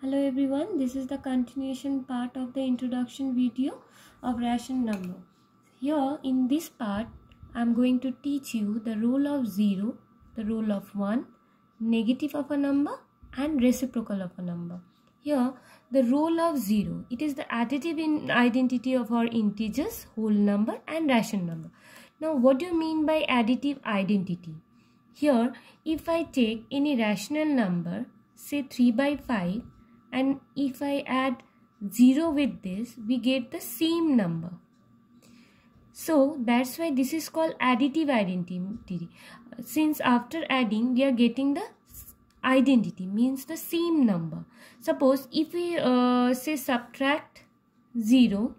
hello everyone this is the continuation part of the introduction video of ration number here in this part i'm going to teach you the rule of zero the rule of one negative of a number and reciprocal of a number here the rule of zero it is the additive in identity of our integers whole number and ration number now what do you mean by additive identity here if i take any rational number say 3 by 5 and if I add 0 with this we get the same number. So that's why this is called additive identity since after adding we are getting the identity means the same number. Suppose if we uh, say subtract 0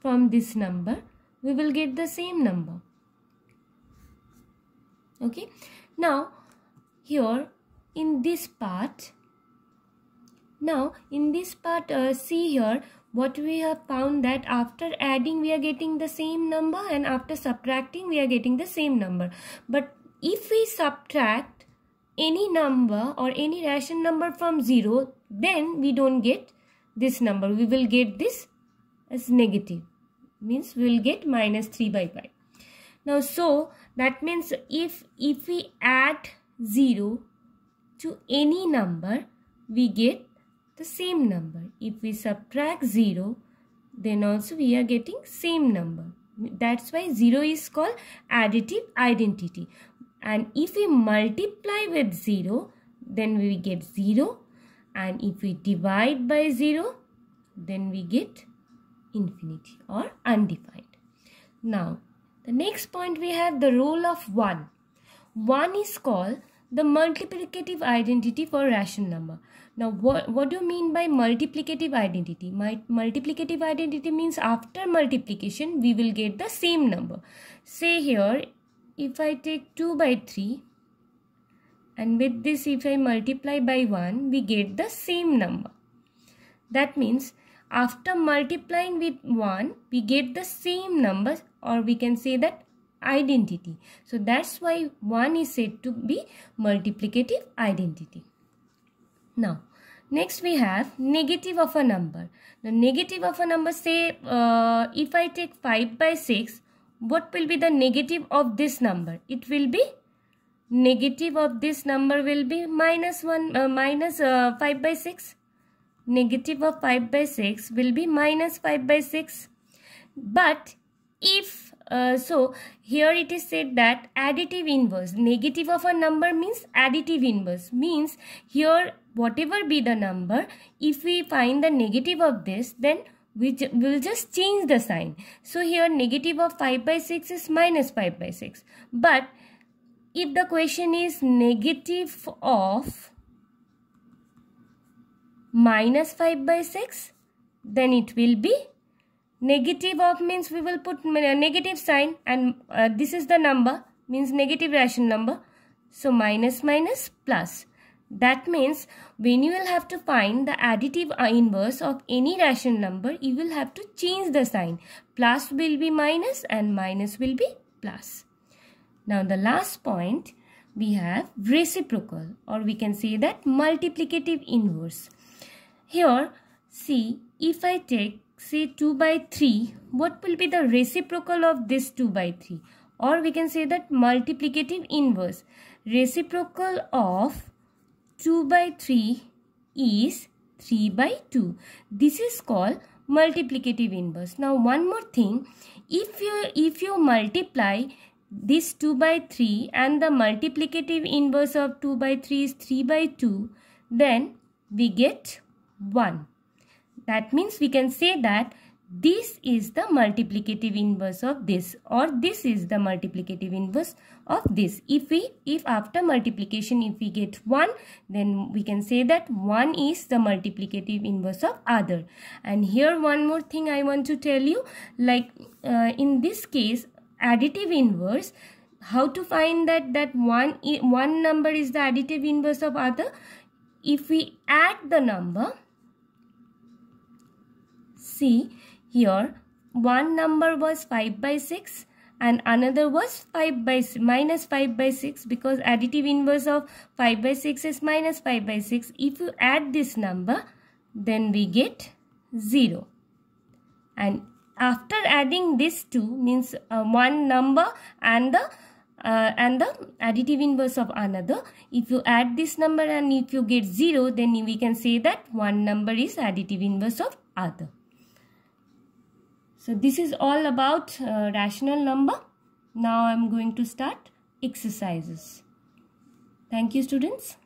from this number we will get the same number. Okay. Now here in this part now in this part uh, see here what we have found that after adding we are getting the same number and after subtracting we are getting the same number. But if we subtract any number or any rational number from 0 then we don't get this number. We will get this as negative means we will get minus 3 by five. Now so that means if, if we add 0 to any number we get the same number. If we subtract 0, then also we are getting same number. That's why 0 is called additive identity. And if we multiply with 0, then we get 0. And if we divide by 0, then we get infinity or undefined. Now, the next point we have the rule of 1. 1 is called the multiplicative identity for rational number. Now, what, what do you mean by multiplicative identity? My, multiplicative identity means after multiplication, we will get the same number. Say here, if I take 2 by 3 and with this if I multiply by 1, we get the same number. That means after multiplying with 1, we get the same number or we can say that identity. So that's why 1 is said to be multiplicative identity. Now, next we have negative of a number. The negative of a number say uh, if I take 5 by 6, what will be the negative of this number? It will be negative of this number will be minus 1 uh, minus, uh, 5 by 6 negative of 5 by 6 will be minus 5 by 6 but if uh, so here it is said that additive inverse negative of a number means additive inverse means here whatever be the number if we find the negative of this then we will just change the sign so here negative of 5 by 6 is minus 5 by 6 but if the question is negative of minus 5 by 6 then it will be negative of means we will put uh, negative sign and uh, this is the number means negative rational number so minus minus plus that means when you will have to find the additive uh, inverse of any rational number you will have to change the sign plus will be minus and minus will be plus now the last point we have reciprocal or we can say that multiplicative inverse here see if i take say 2 by 3, what will be the reciprocal of this 2 by 3? Or we can say that multiplicative inverse. Reciprocal of 2 by 3 is 3 by 2. This is called multiplicative inverse. Now one more thing, if you, if you multiply this 2 by 3 and the multiplicative inverse of 2 by 3 is 3 by 2, then we get 1. That means we can say that this is the multiplicative inverse of this or this is the multiplicative inverse of this if we if after multiplication if we get 1 then we can say that 1 is the multiplicative inverse of other and here one more thing i want to tell you like uh, in this case additive inverse how to find that that one one number is the additive inverse of other if we add the number See here one number was 5 by 6 and another was 5 by minus 5 by 6 because additive inverse of 5 by 6 is minus 5 by 6. If you add this number then we get 0 and after adding this 2 means uh, one number and the uh, and the additive inverse of another if you add this number and if you get 0 then we can say that one number is additive inverse of other so this is all about uh, rational number. Now I'm going to start exercises. Thank you students.